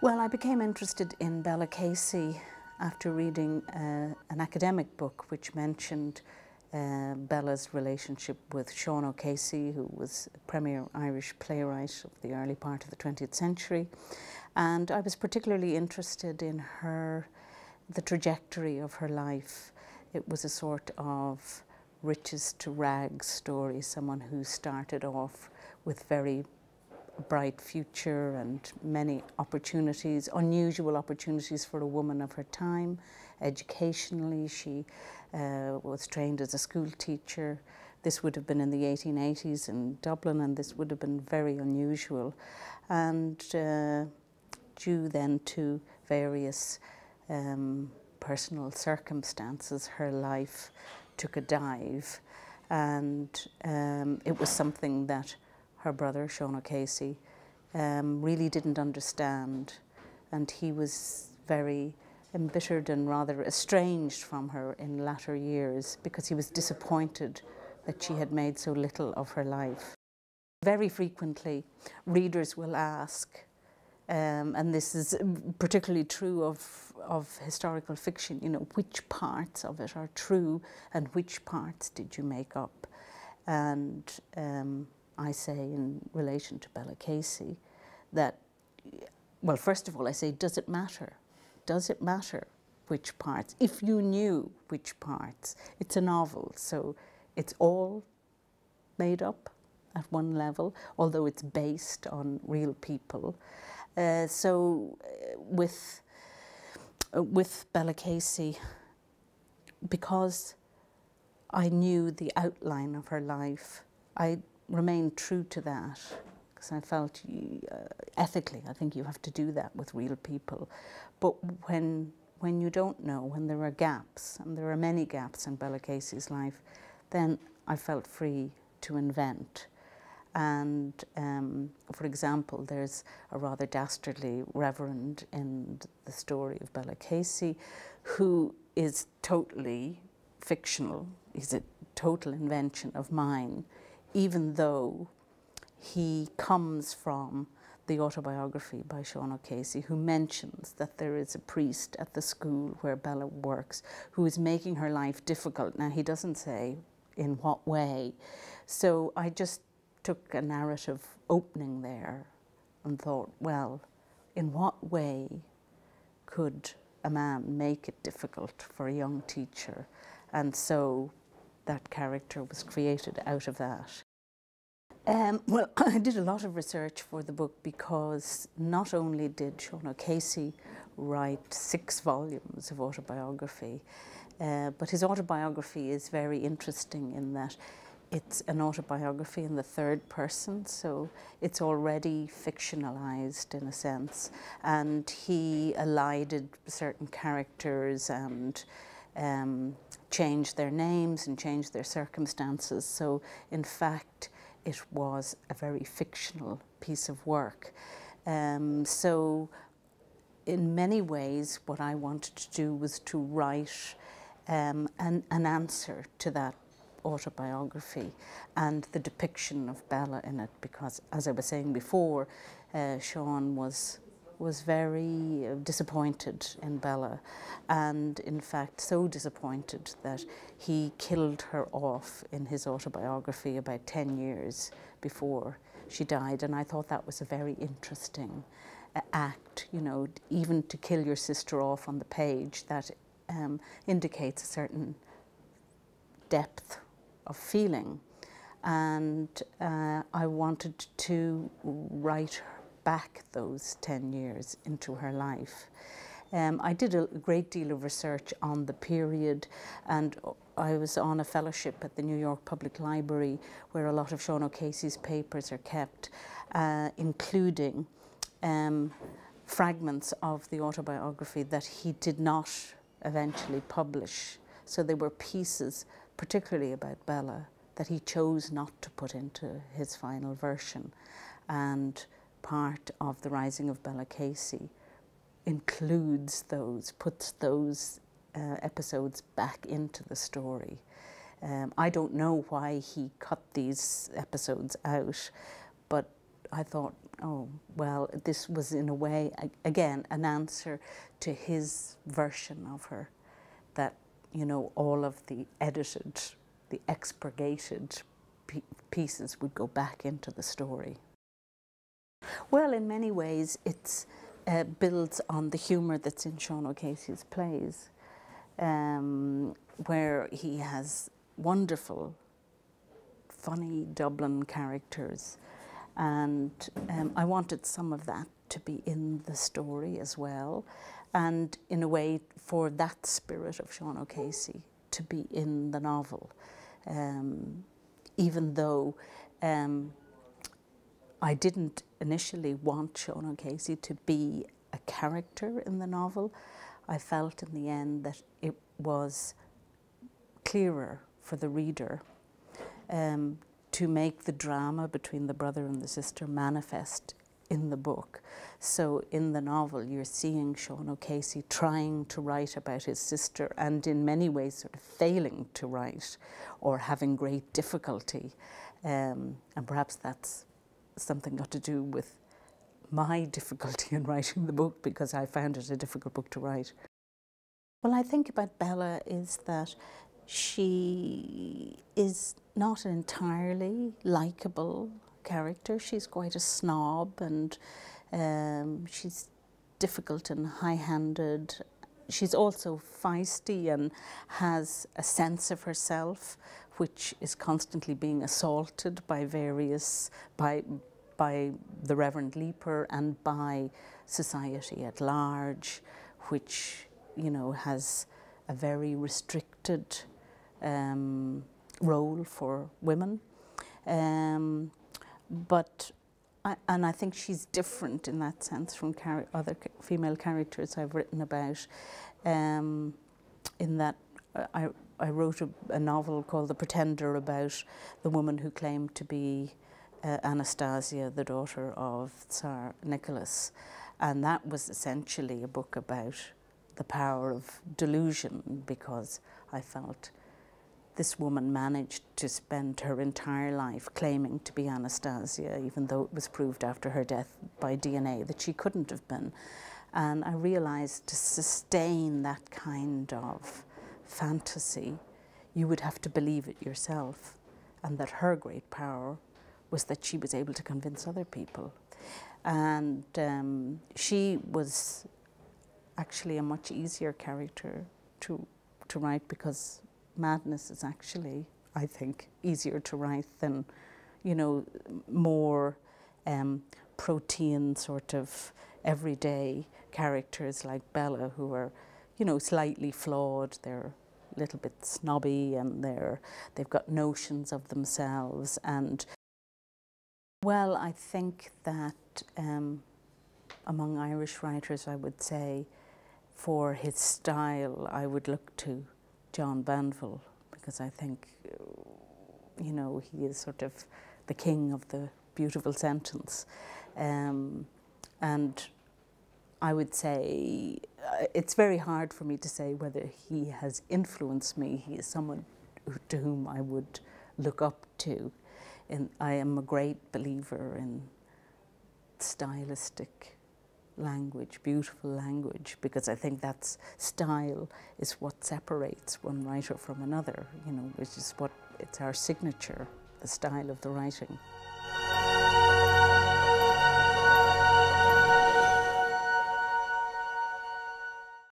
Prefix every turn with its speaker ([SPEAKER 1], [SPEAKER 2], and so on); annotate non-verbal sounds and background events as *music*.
[SPEAKER 1] Well, I became interested in Bella Casey after reading uh, an academic book which mentioned uh, Bella's relationship with Sean O'Casey, who was a premier Irish playwright of the early part of the 20th century. And I was particularly interested in her, the trajectory of her life. It was a sort of riches to rags story, someone who started off with very bright future and many opportunities, unusual opportunities for a woman of her time. Educationally, she uh, was trained as a school teacher. This would have been in the 1880s in Dublin, and this would have been very unusual. And uh, due then to various um, personal circumstances, her life took a dive. And um, it was something that her brother, Sean O'Casey, um, really didn't understand. And he was very embittered and rather estranged from her in latter years because he was disappointed that she had made so little of her life. Very frequently, readers will ask, um, and this is particularly true of, of historical fiction, you know, which parts of it are true and which parts did you make up? And um, I say in relation to Bella Casey that, well, first of all, I say, does it matter? Does it matter which parts? If you knew which parts, it's a novel, so it's all made up at one level, although it's based on real people. Uh, so uh, with, uh, with Bella Casey, because I knew the outline of her life, I remained true to that because I felt uh, ethically, I think you have to do that with real people. But when when you don't know, when there are gaps, and there are many gaps in Bella Casey's life, then I felt free to invent. And um, for example, there's a rather dastardly reverend in the story of Bella Casey who is totally fictional. He's a total invention of mine even though he comes from the autobiography by Sean O'Casey, who mentions that there is a priest at the school where Bella works who is making her life difficult. Now, he doesn't say in what way. So I just took a narrative opening there and thought, well, in what way could a man make it difficult for a young teacher? And so that character was created out of that. Um, well, *coughs* I did a lot of research for the book because not only did Sean O'Casey write six volumes of autobiography, uh, but his autobiography is very interesting in that it's an autobiography in the third person, so it's already fictionalized in a sense. And he elided certain characters and um, change their names and change their circumstances. So, in fact, it was a very fictional piece of work. Um, so, in many ways, what I wanted to do was to write um, an, an answer to that autobiography and the depiction of Bella in it because, as I was saying before, uh, Sean was was very uh, disappointed in Bella and in fact so disappointed that he killed her off in his autobiography about 10 years before she died and I thought that was a very interesting uh, act you know even to kill your sister off on the page that um, indicates a certain depth of feeling and uh, I wanted to write back those 10 years into her life. Um, I did a great deal of research on the period and I was on a fellowship at the New York Public Library where a lot of Sean O'Casey's papers are kept, uh, including um, fragments of the autobiography that he did not eventually publish. So there were pieces, particularly about Bella, that he chose not to put into his final version. And part of the Rising of Bella Casey includes those, puts those uh, episodes back into the story. Um, I don't know why he cut these episodes out, but I thought, oh, well, this was in a way, again, an answer to his version of her, that, you know, all of the edited, the expurgated pieces would go back into the story. Well, in many ways, it uh, builds on the humour that's in Sean O'Casey's plays, um, where he has wonderful, funny Dublin characters. And um, I wanted some of that to be in the story as well. And in a way, for that spirit of Sean O'Casey to be in the novel, um, even though um, I didn't initially want Sean O'Casey to be a character in the novel. I felt in the end that it was clearer for the reader um, to make the drama between the brother and the sister manifest in the book. So in the novel, you're seeing Sean O'Casey trying to write about his sister and in many ways sort of failing to write or having great difficulty. Um, and perhaps that's something got to do with my *laughs* difficulty in writing the book because I found it a difficult book to write. Well, I think about Bella is that she is not an entirely likable character. She's quite a snob and um, she's difficult and high-handed. She's also feisty and has a sense of herself, which is constantly being assaulted by various, by, by the Reverend Leeper and by society at large, which, you know, has a very restricted um, role for women. Um, but, I, and I think she's different in that sense from other female characters I've written about, um, in that uh, I, I wrote a, a, novel called The Pretender about the woman who claimed to be uh, Anastasia, the daughter of Tsar Nicholas. And that was essentially a book about the power of delusion because I felt this woman managed to spend her entire life claiming to be Anastasia, even though it was proved after her death by DNA that she couldn't have been. And I realized to sustain that kind of fantasy, you would have to believe it yourself, and that her great power was that she was able to convince other people. And um, she was actually a much easier character to, to write because madness is actually, I think, easier to write than, you know, more um, sort of everyday characters like Bella who are, you know, slightly flawed. They're a little bit snobby and they're, they've got notions of themselves and well, I think that um, among Irish writers, I would say, for his style, I would look to John Banville because I think, you know, he is sort of the king of the beautiful sentence. Um, and I would say uh, it's very hard for me to say whether he has influenced me. He is someone to whom I would look up to in, I am a great believer in stylistic language, beautiful language, because I think that's style is what separates one writer from another, you know, which is what, it's our signature, the style of the writing.